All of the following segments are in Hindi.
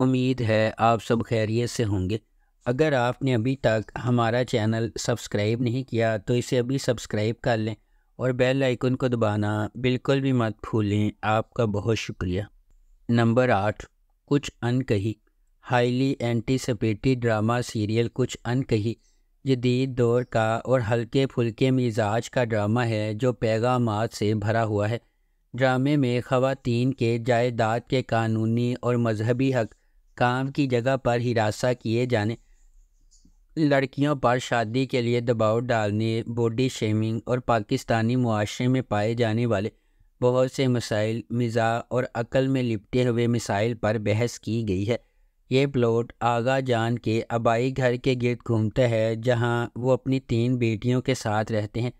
उम्मीद है आप सब खैरियत से होंगे अगर आपने अभी तक हमारा चैनल सब्सक्राइब नहीं किया तो इसे अभी सब्सक्राइब कर लें और बेल आइकन को दबाना बिल्कुल भी मत भूलें आपका बहुत शुक्रिया नंबर आठ कुछ अनकही हाईली एंटीसपेटी ड्रामा सीरियल कुछ अनकही जदीद दौर का और हल्के फुल्के मिजाज का ड्रामा है जो पैगाम से भरा हुआ है ड्रामे में ख़वातीन के जायदाद के कानूनी और मजहबी हक काम की जगह पर हिरासा किए जाने लड़कियों पर शादी के लिए दबाव डालने बॉडी शेमिंग और पाकिस्तानी मुआरे में पाए जाने वाले बहुत से मसाइल मिज़ा और अकल में लिपटे हुए मिसाइल पर बहस की गई है ये प्लॉट आगा जान के आबाई घर के गिरद घूमता है जहाँ वो अपनी तीन बेटियों के साथ रहते हैं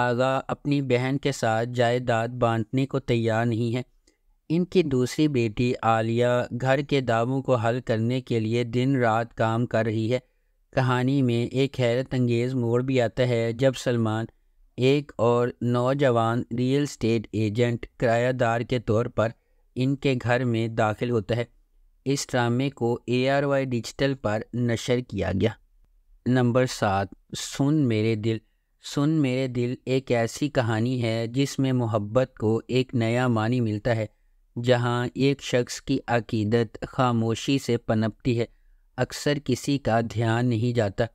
आगा अपनी बहन के साथ जायदाद बांटने को तैयार नहीं है इनकी दूसरी बेटी आलिया घर के दावों को हल करने के लिए दिन रात काम कर रही है कहानी में एक हैरत अंगेज़ मोड़ भी आता है जब सलमान एक और नौजवान रियल स्टेट एजेंट किरायादार के तौर पर इनके घर में दाखिल होता है इस ड्रामे को ए आर वाई डिजिटल पर नशर किया गया नंबर सात सुन मेरे दिल सुन मेरे दिल एक ऐसी कहानी है जिसमें मोहब्बत को एक नया मानी मिलता है जहाँ एक शख्स की अकीदत खामोशी से पनपती है अक्सर किसी का ध्यान नहीं जाता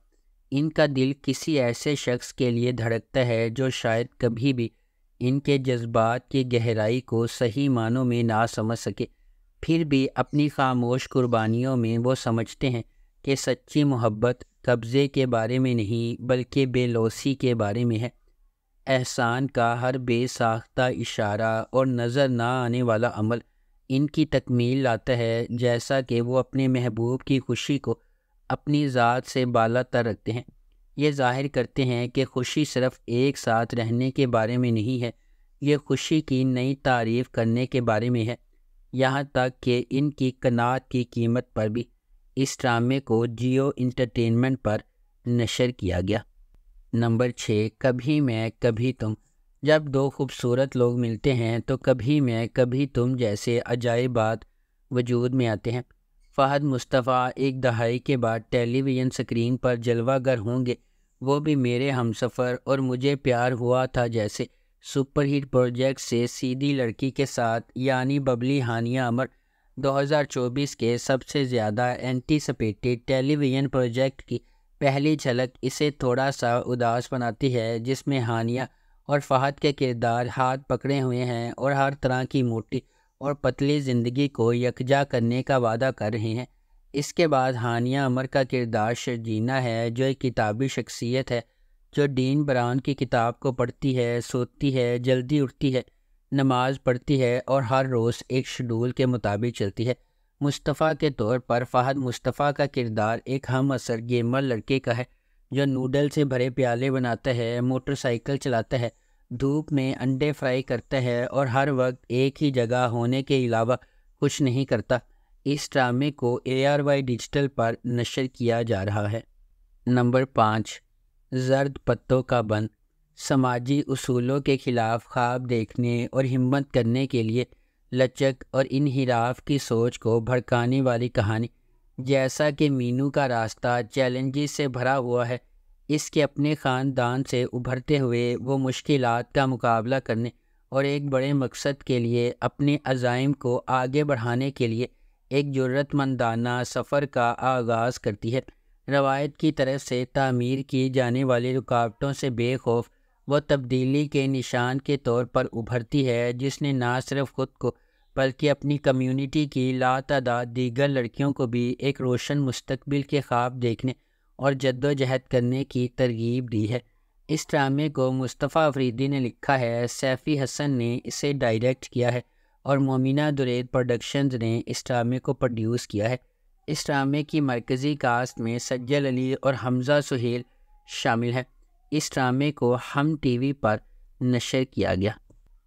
इनका दिल किसी ऐसे शख्स के लिए धड़कता है जो शायद कभी भी इनके जज्बात की गहराई को सही मानों में ना समझ सके फिर भी अपनी खामोश कुर्बानियों में वो समझते हैं कि सच्ची मोहब्बत कब्ज़े के बारे में नहीं बल्कि बेलोसी के बारे में है एहसान का हर बेसाख्ता इशारा और नज़र ना आने वाला अमल इनकी तकमील लाता है जैसा कि वो अपने महबूब की खुशी को अपनी ज़ात से बाला तर रखते हैं ये जाहिर करते हैं कि खुशी सिर्फ़ एक साथ रहने के बारे में नहीं है ये खुशी की नई तारीफ़ करने के बारे में है यहाँ तक कि इनकी कनात की कीमत पर भी इस ड्रामे को जियो इंटरटेनमेंट पर नशर किया गया नंबर छः कभी मैं कभी तुम जब दो खूबसूरत लोग मिलते हैं तो कभी मैं कभी तुम जैसे अजायबात वजूद में आते हैं फ़हद मुस्तफ़ा एक दहाई के बाद टेलीविज़न स्क्रीन पर जलवागर होंगे वो भी मेरे हम सफ़र और मुझे प्यार हुआ था जैसे सुपरहिट प्रोजेक्ट से सीधी लड़की के साथ यानी बबली हानिया अमर 2024 के सबसे ज़्यादा एंटीसपेटेड टेलीविज़न प्रोजेक्ट की पहली झलक इसे थोड़ा सा उदास बनाती है जिसमें हानिया और फहद के किरदार हाथ पकड़े हुए हैं और हर तरह की मोटी और पतली ज़िंदगी को यकजा करने का वादा कर रहे हैं इसके बाद हानिया अमर का किरदार शर्जीना है जो एक किताबी शख्सियत है जो डीन बरान की किताब को पढ़ती है सोती है जल्दी उठती है नमाज़ पढ़ती है और हर रोज़ एक शेड्यूल के मुताबिक चलती है मुस्तफ़ा के तौर पर फ़हद मुस्तफ़ा का किरदार एक हम असर गेमर लड़के का है जो नूडल से भरे प्याले बनाता है मोटरसाइकिल चलाता है धूप में अंडे फ्राई करता है और हर वक्त एक ही जगह होने के अलावा कुछ नहीं करता इस ड्रामे को ए आर वाई डिजिटल पर नशर किया जा रहा है नंबर पाँच जर्द पत्तों का बंद समाजी उसूलों के खिलाफ ख्वाब देखने और हिम्मत करने के लिए लचक और इनहिराफ की सोच को भड़काने वाली कहानी जैसा कि मीनू का रास्ता चैलेंजेस से भरा हुआ है इसके अपने ख़ानदान से उभरते हुए वो मुश्किल का मुकाबला करने और एक बड़े मकसद के लिए अपने अजाइम को आगे बढ़ाने के लिए एक ज़रूरतमंदाना सफ़र का आगाज़ करती है रवायत की तरफ से तामीर की जाने वाली रुकावटों से बेखौफ वह तब्दीली के निशान के तौर पर उभरती है जिसने ना सिर्फ ख़ुद को बल्कि अपनी कम्युनिटी की लातदा दीगर लड़कियों को भी एक रोशन मुस्तबिल के ख्वाब देखने और जद्दोजहद करने की तरगीब दी है इस ड्रामे को मुस्तफ़ा अफरीदी ने लिखा है सैफ़ी हसन ने इसे डायरेक्ट किया है और मोमिना दुरेद प्रोडक्शंस ने इस ड्रामे को प्रोड्यूस किया है इस ड्रामे की मरकज़ी कास्ट में सज्जल अली और हमज़ा सुहेल शामिल हैं इस ड्रामे को हम टीवी पर नशर किया गया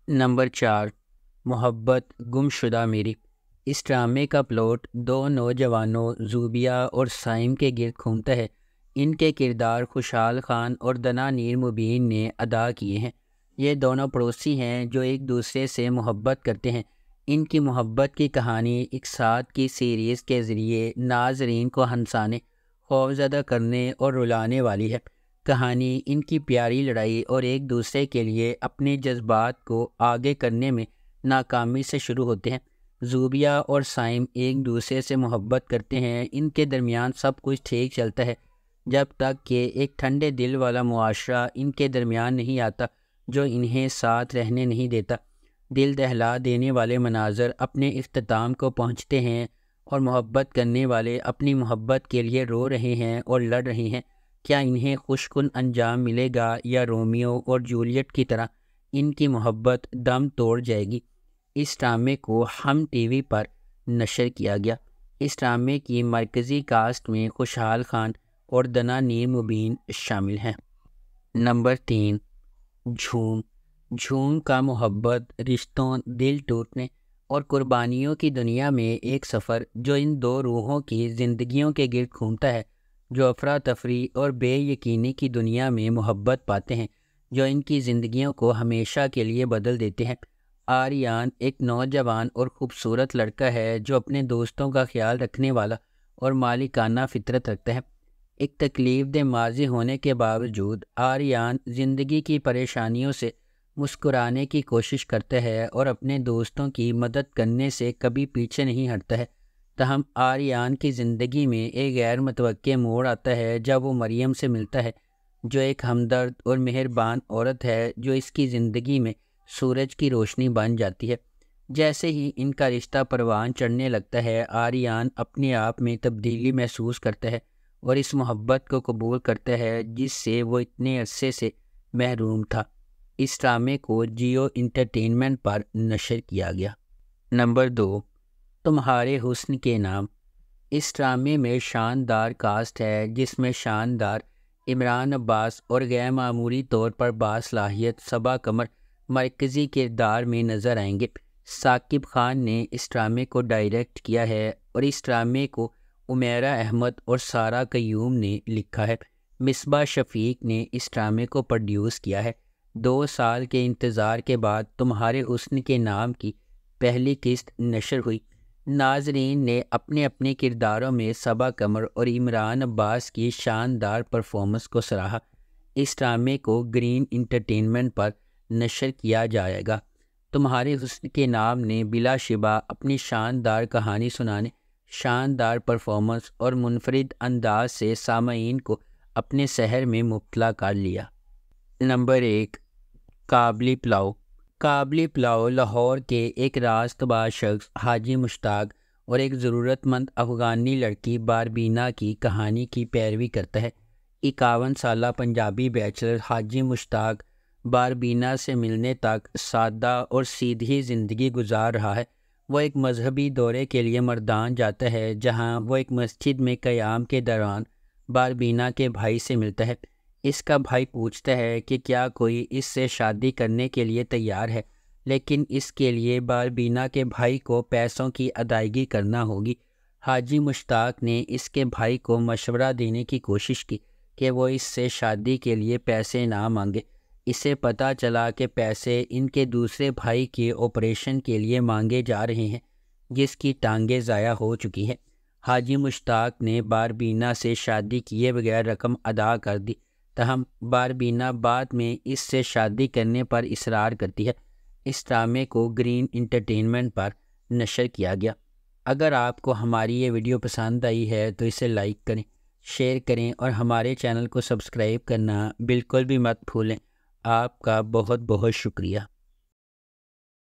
नंबर चार मोहब्बत गुमशुदा मेरी इस ड्रामे का प्लॉट दो नौजवानों जूबिया और साइम के गिरद घूमता है इनके किरदार खुशहाल खान और दना नीर मुबीन ने अदा किए हैं ये दोनों पड़ोसी हैं जो एक दूसरे से मोहब्बत करते हैं इनकी मोहब्बत की कहानी एक साथ की सीरीज़ के ज़रिए नाजरीन को हंसाने खौफजदा करने और रुलाने वाली है कहानी इनकी प्यारी लड़ाई और एक दूसरे के लिए अपने जज्बात को आगे करने में नाकामी से शुरू होते हैं जूबिया और साइम एक दूसरे से मोहब्बत करते हैं इनके दरमियान सब कुछ ठीक चलता है जब तक कि एक ठंडे दिल वाला मुआशरा इनके दरमियान नहीं आता जो इन्हें साथ रहने नहीं देता दिल दहला देने वाले मनाजर अपने अख्ताम को पहुँचते हैं और मोहब्बत करने वाले अपनी मोहब्बत के लिए रो रहे हैं और लड़ रहे हैं क्या इन्हें खुशकुन अंजाम मिलेगा या रोमियो और जूलियट की तरह इनकी मोहब्बत दम तोड़ जाएगी इस ड्रामे को हम टीवी पर नशर किया गया इस ड्रामे की मरकज़ी कास्ट में खुशहाल खान और दना नीर मुबीन शामिल हैं नंबर तीन झूम झूम का मोहब्बत रिश्तों दिल टूटने और कुर्बानियों की दुनिया में एक सफ़र जो इन दो रूहों की ज़िंदगियों के गिरद घूमता है जो अफरा तफरी और बेयकीनी की दुनिया में मोहब्बत पाते हैं जो इनकी ज़िंदगियों को हमेशा के लिए बदल देते हैं आर्यन एक नौजवान और ख़ूबसूरत लड़का है जो अपने दोस्तों का ख्याल रखने वाला और मालिकाना फितरत रखता है एक तकलीफ दे माजी होने के बावजूद आर्यन ज़िंदगी की परेशानियों से मुस्कुराने की कोशिश करता है और अपने दोस्तों की मदद करने से कभी पीछे नहीं हटता है तहम आर्यन की ज़िंदगी में एक गैर मतवक़ मोड़ आता है जब वो मरियम से मिलता है जो एक हमदर्द और मेहरबान औरत है जो इसकी ज़िंदगी में सूरज की रोशनी बन जाती है जैसे ही इनका रिश्ता परवान चढ़ने लगता है आर्यन अपने आप में तब्दीली महसूस करता है और इस मोहब्बत को कबूल करता है जिससे वो इतने अरसे से महरूम था इस ड्रामे को जियो इंटरटेनमेंट पर नशर किया गया नंबर दो तुम्हारे हुस्न के नाम इस ड्रामे में शानदार कास्ट है जिसमें शानदार इमरान अब्बास और गैर मामूली तौर पर बासलाहियत सबा कमर मरकज़ी किरदार में नज़र आएंगे साकिब खान ने इस ड्रामे को डायरेक्ट किया है और इस ड्रामे को उमेरा अहमद और सारा कयूम ने लिखा है मिसबा शफीक ने इस ड्रामे को प्रोड्यूस किया है दो साल के इंतज़ार के बाद तुम्हारे हसन के नाम की पहली किस्त नशर हुई नाजरीन ने अपने अपने किरदारों में सबा कमर और इमरान अब्बास की शानदार परफॉर्मेंस को सराहा इस ड्रामे को ग्रीन इंटरटेनमेंट पर नशर किया जाएगा तुम्हारे हुस्न के नाम ने बिला शिबा अपनी शानदार कहानी सुनाने शानदार परफॉर्मेंस और मुनफरद अंदाज से सामीन को अपने शहर में मुबला कर लिया नंबर एक काबली पुलाव काबली पुलाव लाहौर के एक रास्तबाज शख्स हाजी मुश्ताक और एक ज़रूरतमंद अफ़गानी लड़की बारबीना की कहानी की पैरवी करता है इक्यावन साल पंजाबी बैचलर हाजी मुश्ताक बारबीना से मिलने तक सादा और सीधी ज़िंदगी गुजार रहा है वह एक मजहबी दौरे के लिए मर्दान जाता है जहां वह एक मस्जिद में क़याम के दौरान बारबीना के भाई से मिलता है इसका भाई पूछता है कि क्या कोई इससे शादी करने के लिए तैयार है लेकिन इसके लिए बारबीना के भाई को पैसों की अदायगी करना होगी हाजी मुश्ताक ने इसके भाई को मशवरा देने की कोशिश की कि वो इससे शादी के लिए पैसे ना मांगे इसे पता चला कि पैसे इनके दूसरे भाई के ऑपरेशन के लिए मांगे जा रहे हैं जिसकी टांगें ज़ाया हो चुकी हैं हाजी मुश्ताक ने बारबीना से शादी किए बगैर रकम अदा कर दी तहम बारबीना बाद में इससे शादी करने पर इसरार करती है इस ड्रामे को ग्रीन इंटरटेनमेंट पर नशर किया गया अगर आपको हमारी ये वीडियो पसंद आई है तो इसे लाइक करें शेयर करें और हमारे चैनल को सब्सक्राइब करना बिल्कुल भी मत भूलें आपका बहुत बहुत शुक्रिया